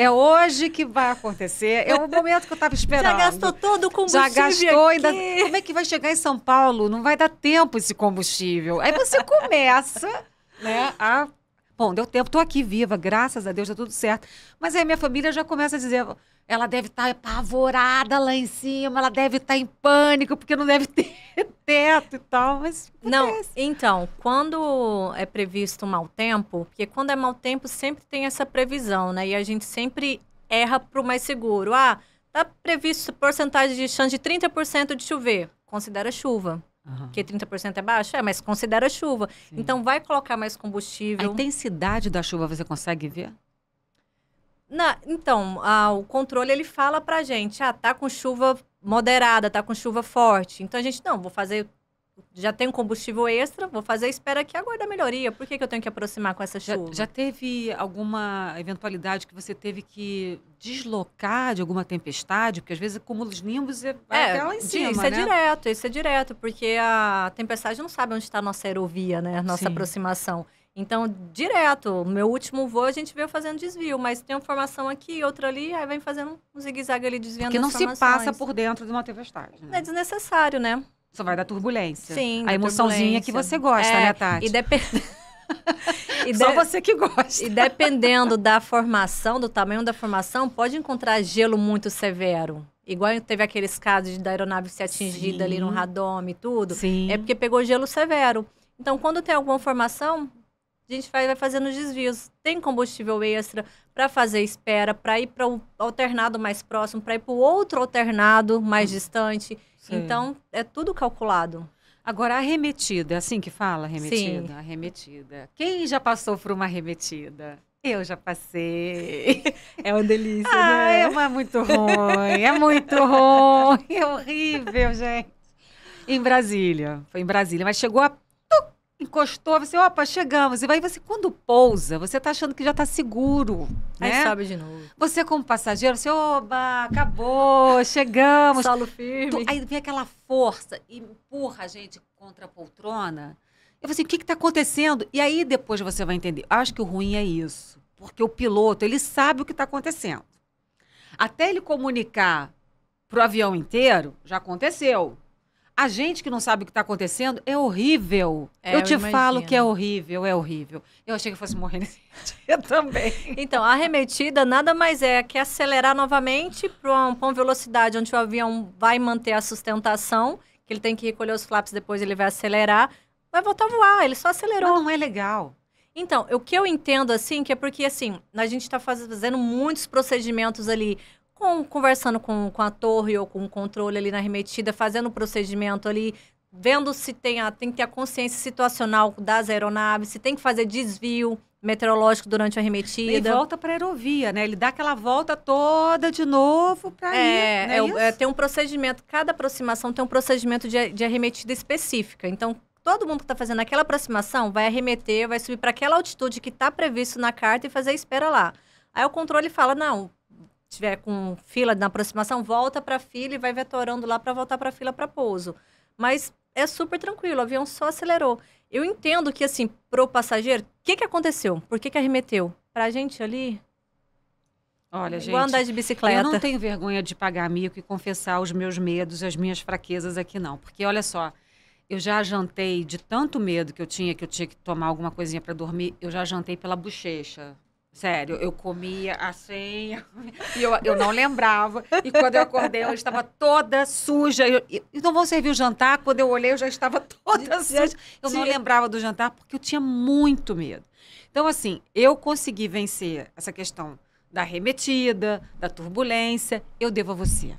É hoje que vai acontecer. É o momento que eu estava esperando. Já gastou todo o combustível. Já gastou. Aqui. Ainda... Como é que vai chegar em São Paulo? Não vai dar tempo esse combustível. Aí você começa né, a. Bom, deu tempo, estou aqui viva, graças a Deus, está tudo certo. Mas aí minha família já começa a dizer: ela deve estar tá apavorada lá em cima, ela deve estar tá em pânico, porque não deve ter teto e tal, mas. Não, acontece. então, quando é previsto mau tempo, porque quando é mau tempo sempre tem essa previsão, né? E a gente sempre erra para o mais seguro. Ah, tá previsto porcentagem de chance de 30% de chover. Considera chuva. Uhum. Que 30% é baixo? É, mas considera chuva. Sim. Então vai colocar mais combustível. A intensidade da chuva você consegue ver? Na, então, a, o controle ele fala pra gente, ah, tá com chuva moderada, tá com chuva forte. Então a gente, não, vou fazer, já tem um combustível extra, vou fazer, espera aqui, agora da melhoria. Por que, que eu tenho que aproximar com essa chuva? Já, já teve alguma eventualidade que você teve que deslocar de alguma tempestade? Porque às vezes os nimbos é, é até lá em cima, Isso é né? é direto, isso é direto, porque a tempestade não sabe onde está a nossa aerovia, né? Nossa Sim. aproximação. Então, direto, meu último voo a gente veio fazendo desvio, mas tem uma formação aqui, outra ali, aí vem fazendo um zigue-zague ali desviando Porque não se passa por dentro de uma tempestade. Né? É desnecessário, né? Só vai dar turbulência. Sim, A emoçãozinha que você gosta, é, né, Tati? E de... Só você que gosta. E dependendo da formação, do tamanho da formação, pode encontrar gelo muito severo. Igual teve aqueles casos da aeronave ser atingida Sim. ali no radome e tudo. Sim. É porque pegou gelo severo. Então, quando tem alguma formação, a gente vai, fazendo os desvios. Tem combustível extra para fazer espera, para ir para o alternado mais próximo, para ir para o outro alternado mais hum. distante. Sim. Então, é tudo calculado. Agora, arremetida, é assim que fala arremetida? Sim. Arremetida. Quem já passou por uma arremetida? Eu já passei. É uma delícia, ah, né? É muito ruim, é muito ruim, é horrível, gente. Em Brasília, foi em Brasília, mas chegou a encostou, você, opa, chegamos. E aí você, quando pousa, você tá achando que já tá seguro. Aí né? sobe de novo. Você, como passageiro, você, oba, acabou, chegamos. Solo firme. aí vem aquela força e empurra a gente contra a poltrona. Eu falei assim, o que está acontecendo? E aí depois você vai entender. Acho que o ruim é isso. Porque o piloto, ele sabe o que está acontecendo. Até ele comunicar pro avião inteiro, já aconteceu. A gente que não sabe o que está acontecendo é horrível. É, eu te eu falo que é horrível, é horrível. Eu achei que fosse morrer nesse dia também. Então, a arremetida nada mais é que acelerar novamente para uma pão velocidade onde o avião vai manter a sustentação, que ele tem que recolher os flaps depois ele vai acelerar, vai voltar a voar, ele só acelerou. Mas não é legal. Então, o que eu entendo assim, que é porque assim, a gente está fazendo muitos procedimentos ali com, conversando com, com a torre ou com o controle ali na remetida, fazendo o procedimento ali, vendo se tem a, tem que ter a consciência situacional das aeronaves, se tem que fazer desvio meteorológico durante a arremetida Ele volta para a aerovia, né? Ele dá aquela volta toda de novo para é, ir. É, é, é, tem um procedimento, cada aproximação tem um procedimento de, de arremetida específica. Então, todo mundo que está fazendo aquela aproximação vai arremeter, vai subir para aquela altitude que está previsto na carta e fazer a espera lá. Aí o controle fala, não, tiver com fila na aproximação, volta para a fila e vai vetorando lá para voltar para a fila para pouso. Mas é super tranquilo, o avião só acelerou. Eu entendo que, assim, pro passageiro, o que, que aconteceu? Por que, que arremeteu? a gente ali. Olha, gente. andar de bicicleta. Eu não tenho vergonha de pagar mico e confessar os meus medos, as minhas fraquezas aqui, não. Porque, olha só, eu já jantei de tanto medo que eu tinha, que eu tinha que tomar alguma coisinha para dormir, eu já jantei pela bochecha. Sério, eu comia assim, e eu, eu não lembrava. E quando eu acordei, eu estava toda suja. Eu, eu, não vou servir o jantar. Quando eu olhei, eu já estava toda suja. Eu não lembrava do jantar porque eu tinha muito medo. Então, assim, eu consegui vencer essa questão da arremetida, da turbulência. Eu devo a você.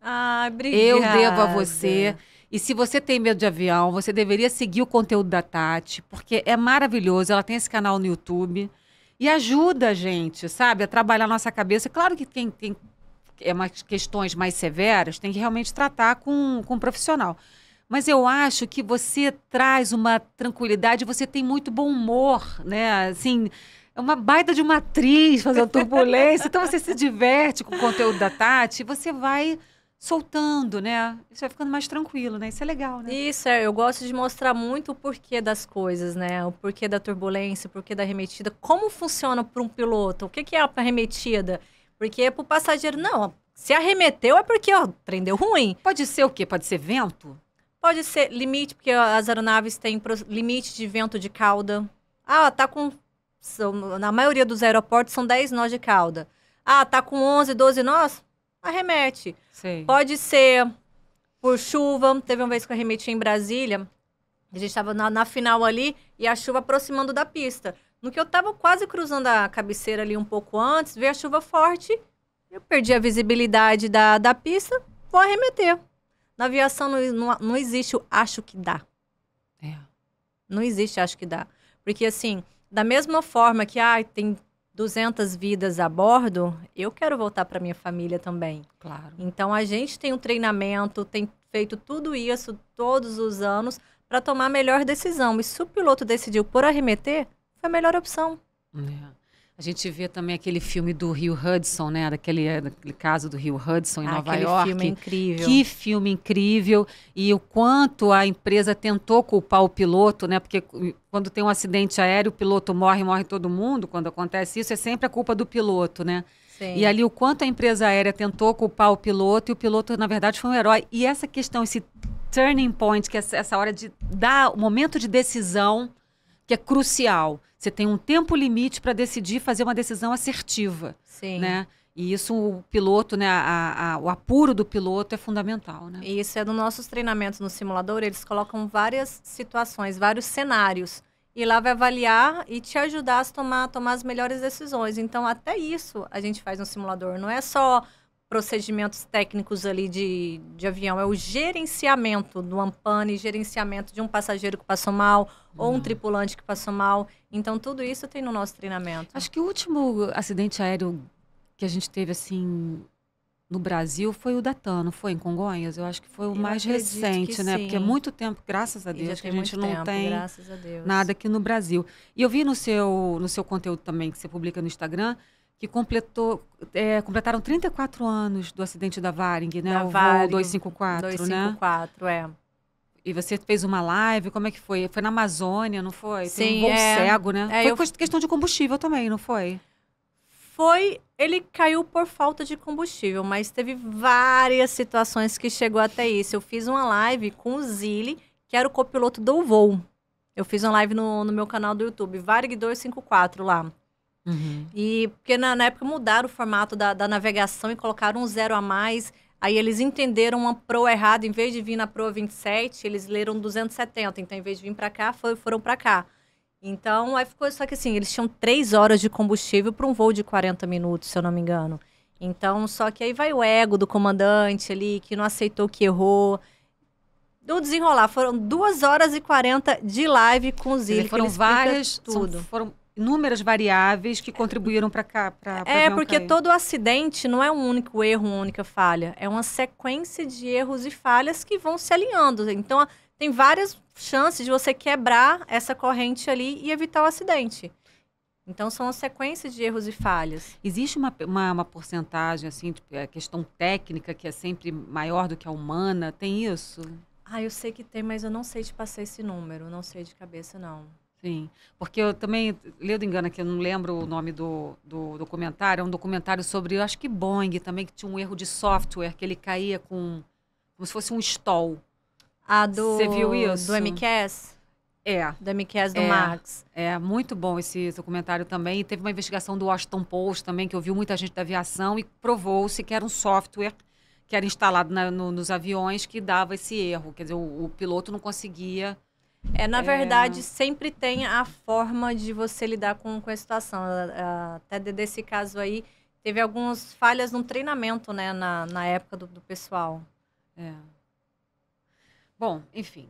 Ah, obrigada. Eu devo a você. E se você tem medo de avião, você deveria seguir o conteúdo da Tati, porque é maravilhoso. Ela tem esse canal no YouTube e ajuda a gente, sabe, a trabalhar a nossa cabeça. Claro que quem tem é, umas questões mais severas tem que realmente tratar com, com um profissional. Mas eu acho que você traz uma tranquilidade, você tem muito bom humor, né? Assim, é uma baita de uma atriz fazendo turbulência. então você se diverte com o conteúdo da Tati, você vai soltando, né? Isso vai ficando mais tranquilo, né? Isso é legal, né? Isso, é. Eu gosto de mostrar muito o porquê das coisas, né? O porquê da turbulência, o porquê da arremetida. Como funciona para um piloto? O que, que é a arremetida? Porque é para o passageiro, não. Se arremeteu é porque, ó, trem deu ruim. Pode ser o quê? Pode ser vento? Pode ser limite, porque as aeronaves têm limite de vento de cauda. Ah, tá com... São, na maioria dos aeroportos são 10 nós de cauda. Ah, tá com 11, 12 nós? arremete. Sim. Pode ser por chuva. Teve uma vez que eu arremeti em Brasília. A gente estava na, na, final ali e a chuva aproximando da pista. No que eu estava quase cruzando a cabeceira ali um pouco antes, veio a chuva forte, eu perdi a visibilidade da, da pista, vou arremeter. Na aviação não, não, não existe o acho que dá. É. Não existe acho que dá. Porque assim, da mesma forma que ah, tem 200 vidas a bordo, eu quero voltar para minha família também. Claro. Então a gente tem um treinamento, tem feito tudo isso todos os anos para tomar a melhor decisão. E se o piloto decidiu por arremeter, foi a melhor opção. É. A gente vê também aquele filme do Rio Hudson, né? Daquele, é, daquele caso do Rio Hudson em ah, Nova York. Que filme incrível. Que filme incrível. E o quanto a empresa tentou culpar o piloto, né? Porque quando tem um acidente aéreo, o piloto morre, morre todo mundo. Quando acontece isso, é sempre a culpa do piloto, né? Sim. E ali o quanto a empresa aérea tentou culpar o piloto e o piloto, na verdade, foi um herói. E essa questão, esse turning point, que é essa hora de dar o momento de decisão, que é crucial você tem um tempo limite para decidir fazer uma decisão assertiva. Sim. Né? E isso, o piloto, né, a, a, o apuro do piloto é fundamental. Né? isso é nos nossos treinamentos no simulador, eles colocam várias situações, vários cenários. E lá vai avaliar e te ajudar a tomar, tomar as melhores decisões. Então, até isso a gente faz no simulador. Não é só procedimentos técnicos ali de, de avião, é o gerenciamento do ampane, gerenciamento de um passageiro que passou mal uhum. ou um uhum. tripulante que passou mal. Então, tudo isso tem no nosso treinamento. Acho que o último acidente aéreo que a gente teve, assim, no Brasil foi o da TAN, não foi? Em Congonhas? Eu acho que foi o Eu mais recente, né? Sim. Porque é muito tempo, graças a Deus, que a gente não tempo, tem nada aqui no Brasil. E eu vi no seu, no seu conteúdo também, que você publica no Instagram, que completou, é, completaram 34 anos do acidente da Varing, né? Da o Varing, 254, 254, né? 254, é. E você fez uma live, como é que foi? Foi na Amazônia, não foi? Sim, Tem um voo é, cego, né? É, foi eu... questão de combustível também, não foi? Foi, ele caiu por falta de combustível, mas teve várias situações que chegou até isso. Eu fiz uma live com o Zili, que era o copiloto do voo. Eu fiz uma live no, no meu canal do YouTube, Varing 254 lá. Uhum. E porque na, na, época mudaram o formato da, da, navegação e colocaram um zero a mais. Aí eles entenderam uma pro errada, em vez de vir na pro 27, eles leram 270. Então, em vez de vir para cá, foi, foram para cá. Então, aí ficou só que assim, eles tinham três horas de combustível para um voo de 40 minutos, se eu não me engano. Então, só que aí vai o ego do comandante ali, que não aceitou que errou. Do desenrolar, foram duas horas e 40 de live com os Zilli. Foram várias. Tudo. São, foram inúmeras variáveis que contribuíram para cá. Pra, pra é, porque cair. todo acidente não é um único erro, uma única falha. É uma sequência de erros e falhas que vão se alinhando. Então, tem várias chances de você quebrar essa corrente ali e evitar o acidente. Então, são uma sequência de erros e falhas. Existe uma, uma, uma porcentagem, assim, tipo, a é, questão técnica que é sempre maior do que a humana? Tem isso? Ah, eu sei que tem, mas eu não sei te passar esse número. Não sei de cabeça, não. Sim, porque eu também, lendo engano aqui, eu não lembro o nome do, do documentário, é um documentário sobre, eu acho que Boeing também, que tinha um erro de software, que ele caía com, como se fosse um stall. Ah, do... Você viu isso? Do MQS? É. Do MQS do é, Marx. É, muito bom esse documentário também. E teve uma investigação do Washington Post também, que ouviu muita gente da aviação e provou-se que era um software que era instalado na, no, nos aviões que dava esse erro. Quer dizer, o, o piloto não conseguia é, na é... verdade, sempre tem a forma de você lidar com, com a situação. Até desse caso aí, teve algumas falhas no treinamento, né, na, na época do, do pessoal. É. Bom, enfim.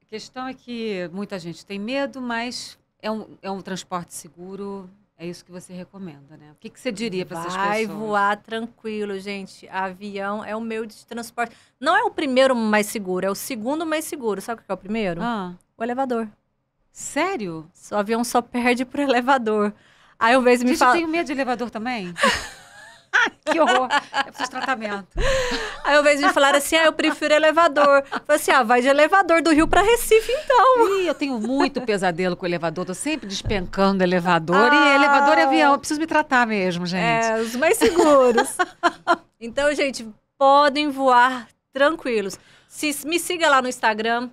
A questão é que muita gente tem medo, mas é um, é um transporte seguro, é isso que você recomenda, né? O que, que você diria para essas pessoas? Vai voar tranquilo, gente. Avião é o meio de transporte. Não é o primeiro mais seguro, é o segundo mais seguro. Sabe o que é o primeiro? Ah. O elevador. Sério? O avião só perde pro elevador. Aí eu vejo me fala... eu tenho medo de elevador também? que horror. Eu preciso de tratamento. Aí eu vejo de falar assim, ah, eu prefiro elevador. falei assim, ah, vai de elevador do Rio para Recife, então. Ih, eu tenho muito pesadelo com o elevador. Tô sempre despencando elevador. Ah, e elevador e avião. Eu preciso me tratar mesmo, gente. É, os mais seguros. então, gente, podem voar tranquilos. Se, me siga lá no Instagram,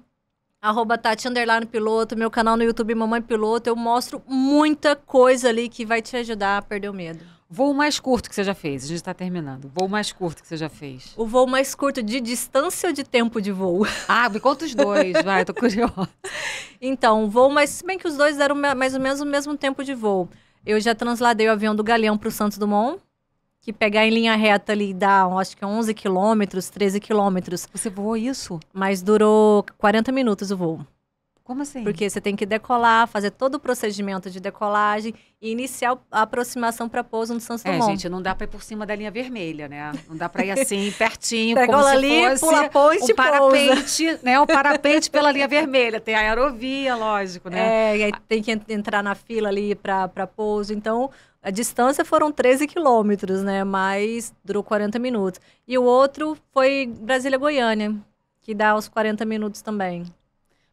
arroba Tati Underline Piloto, meu canal no YouTube Mamãe Piloto. Eu mostro muita coisa ali que vai te ajudar a perder o medo. Voo mais curto que você já fez? A gente está terminando. Voo mais curto que você já fez? O voo mais curto de distância ou de tempo de voo? Ah, me conta os dois, vai, tô curiosa. Então, voo, mas se bem que os dois deram mais ou menos o mesmo tempo de voo. Eu já transladei o avião do Galeão para o Santos Dumont, que pegar em linha reta ali dá, acho que 11 é quilômetros, 13 quilômetros. Você voou isso? Mas durou 40 minutos o voo. Como assim? Porque você tem que decolar, fazer todo o procedimento de decolagem e iniciar a aproximação para pouso no Santos é, gente, não dá para ir por cima da linha vermelha, né? Não dá para ir assim, pertinho, Decola como ali, se fosse pula ponte, um parapente, pousa. né? O parapente pela linha vermelha. Tem a aerovia, lógico, né? É, e aí tem que entrar na fila ali para pouso. Então, a distância foram 13 quilômetros, né? Mas durou 40 minutos. E o outro foi Brasília-Goiânia, que dá os 40 minutos também.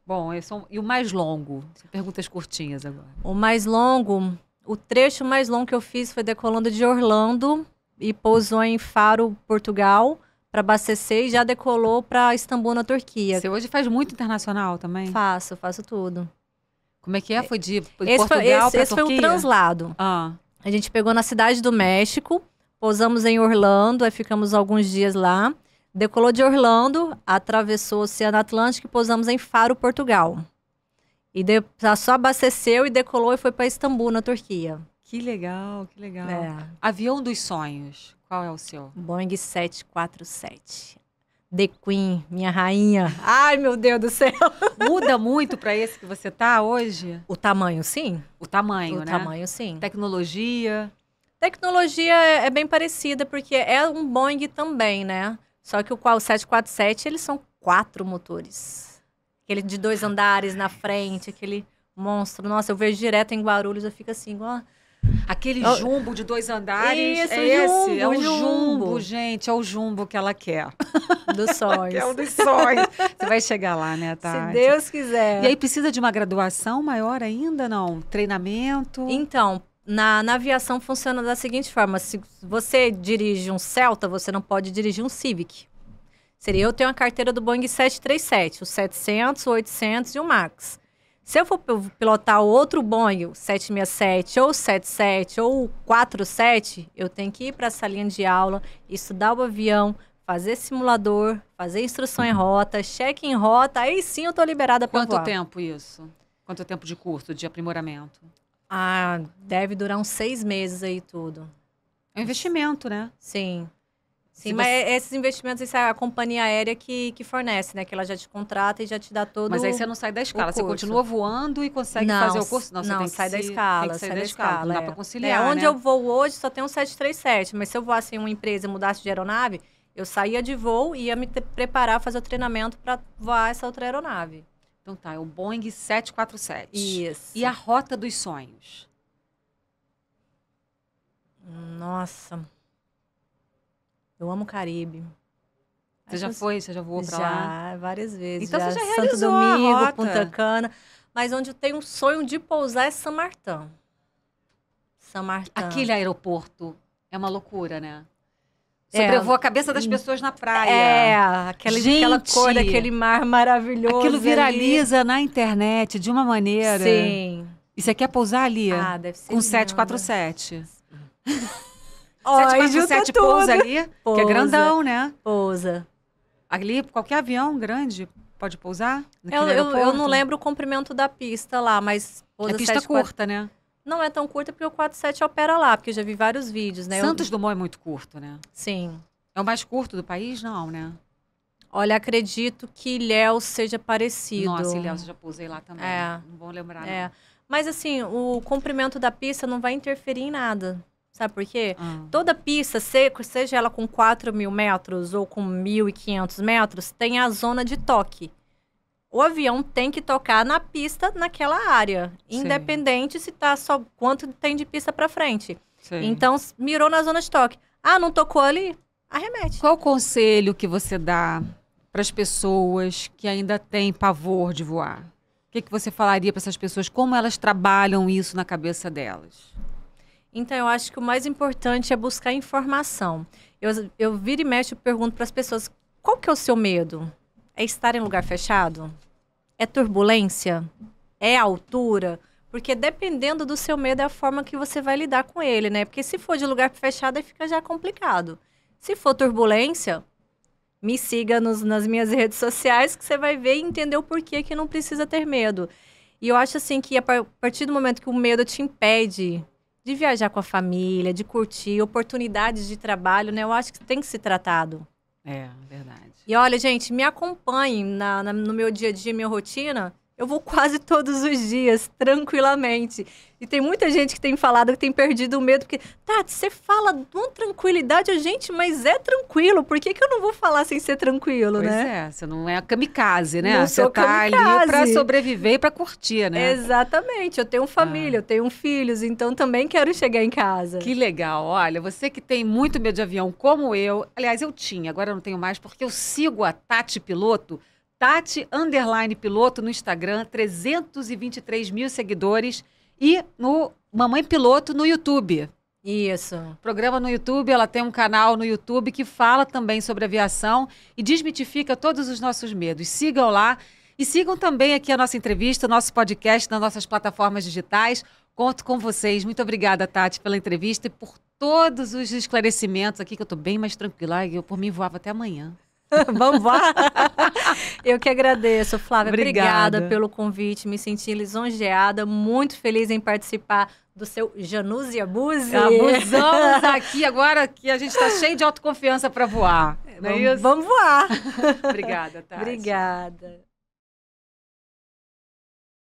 Bom, sou... e o mais longo? Perguntas curtinhas agora. O mais longo, o trecho mais longo que eu fiz foi decolando de Orlando e pousou em Faro, Portugal, para abastecer e já decolou para Istambul, na Turquia. Você hoje faz muito internacional também? Faço, faço tudo. Como é que é? Foi de, de esse Portugal para Turquia? Esse foi um translado. Ah. A gente pegou na cidade do México, pousamos em Orlando, aí ficamos alguns dias lá. Decolou de Orlando, atravessou o Oceano Atlântico e pousamos em Faro, Portugal. E de, só abasteceu e decolou e foi para Istambul, na Turquia. Que legal, que legal. É. Avião dos sonhos, qual é o seu? Boeing 747. The Queen, minha rainha. Ai, meu Deus do céu. Muda muito para esse que você tá hoje? O tamanho, sim. O tamanho, o né? O tamanho, sim. Tecnologia. Tecnologia é, é bem parecida, porque é um Boeing também, né? Só que o 747, eles são quatro motores. Aquele de dois andares na frente, aquele monstro. Nossa, eu vejo direto em Guarulhos, eu fico assim, ó. Aquele é jumbo de dois andares. Isso, é jumbo, esse. É o jumbo. jumbo. gente. É o jumbo que ela quer. Dos sonhos. é um dos sonhos. Você vai chegar lá, né, tá? Se Deus quiser. E aí precisa de uma graduação maior ainda, não? Treinamento? Então, na, na aviação funciona da seguinte forma: se você dirige um Celta, você não pode dirigir um Civic. Seria eu tenho a carteira do Boeing 737, o 700, o 800 e o Max. Se eu for pilotar outro Boeing, 767 ou 77 ou 47, eu tenho que ir para essa linha de aula, estudar o avião, fazer simulador, fazer instrução em rota, cheque em rota, aí sim eu tô liberada para voar. Quanto tempo isso? Quanto tempo de curso, de aprimoramento? Ah, deve durar uns seis meses aí tudo. É um investimento, né? Sim. Sim, Se mas você... esses investimentos, isso é a companhia aérea que, que fornece, né? Que ela já te contrata e já te dá todo Mas aí você não sai da escala, você continua voando e consegue não, fazer o curso? Não, não sai da escala, sai da, da escala. escala. Não é. dá pra conciliar, é, Onde né? eu vou hoje só tem um 737, mas se eu voasse em uma empresa e mudasse de aeronave, eu saía de voo e ia me preparar, fazer o treinamento para voar essa outra aeronave. Então tá, é o Boeing 747. Isso. E a Rota dos Sonhos? Nossa. Eu amo o Caribe. Você já foi? Você já voou pra já, lá? Já, várias vezes. Então já. você já realizou Santo Domingo, a rota. Punta Cana. Mas onde eu tenho um sonho de pousar é San Martão. San Martão. Aquele aeroporto é uma loucura, né? Sobrevou é. a cabeça das hum. pessoas na praia. É, aquela, Gente, aquela cor daquele mar maravilhoso. Aquilo viraliza ali. na internet de uma maneira. Sim. E você quer pousar ali? Ah, deve ser. Com lindo. 747. 747 pousa ali, pousa, que é grandão, né? Pousa. Ali, qualquer avião grande pode pousar? Eu, eu, eu, não lembro o comprimento da pista lá, mas. Pousa é pista 74... curta, né? não é tão curta porque o 47 opera lá, porque eu já vi vários vídeos, né? Santos eu... Dumont é muito curto, né? Sim. É o mais curto do país, não, né? Olha, acredito que Ilhéu seja parecido. Nossa, Ilhéu, eu já pusei lá também. É. Não vou lembrar, é. Não. Mas assim, o comprimento da pista não vai interferir em nada. Sabe por quê? Ah. Toda pista, seja ela com 4 mil metros ou com 1.500 metros, tem a zona de toque o avião tem que tocar na pista naquela área, Sim. independente se tá só quanto tem de pista para frente. Sim. Então, mirou na zona de toque. Ah, não tocou ali? Arremete. Qual o conselho que você dá para as pessoas que ainda têm pavor de voar? O que, que você falaria para essas pessoas? Como elas trabalham isso na cabeça delas? Então, eu acho que o mais importante é buscar informação. Eu, eu viro e mexo, e pergunto para as pessoas, qual que é o seu medo? É estar em lugar fechado? É turbulência? É altura? Porque dependendo do seu medo é a forma que você vai lidar com ele, né? Porque se for de lugar fechado, aí fica já complicado. Se for turbulência, me siga nos, nas minhas redes sociais que você vai ver e entender o porquê que não precisa ter medo. E eu acho assim que a partir do momento que o medo te impede de viajar com a família, de curtir oportunidades de trabalho, né? Eu acho que tem que ser tratado. É, verdade. E olha, gente, me acompanhem na, na no meu dia a dia, minha rotina, eu vou quase todos os dias, tranquilamente. E tem muita gente que tem falado que tem perdido o medo, porque, Tati, você fala com tranquilidade, gente, mas é tranquilo. Por que, que eu não vou falar sem ser tranquilo, pois né? Pois é, você não é kamikaze, né? Não você sou tá kamikaze. ali pra sobreviver e pra curtir, né? Exatamente. Eu tenho família, ah. eu tenho filhos, então também quero chegar em casa. Que legal. Olha, você que tem muito medo de avião, como eu. Aliás, eu tinha, agora eu não tenho mais, porque eu sigo a Tati Piloto Tati Underline Piloto no Instagram, 323 mil seguidores. E no Mamãe Piloto no YouTube. Isso. Programa no YouTube, ela tem um canal no YouTube que fala também sobre aviação e desmitifica todos os nossos medos. Sigam lá e sigam também aqui a nossa entrevista, o nosso podcast nas nossas plataformas digitais. Conto com vocês. Muito obrigada, Tati, pela entrevista e por todos os esclarecimentos aqui, que eu estou bem mais tranquila. Eu, por mim, voava até amanhã. Vamos lá. Eu que agradeço, Flávia. Obrigada. Obrigada pelo convite. Me senti lisonjeada, muito feliz em participar do seu Januse Abuse. Abusamos aqui agora que a gente está cheio de autoconfiança para voar. Não é vamos, isso? vamos voar. Obrigada, Tati. Obrigada.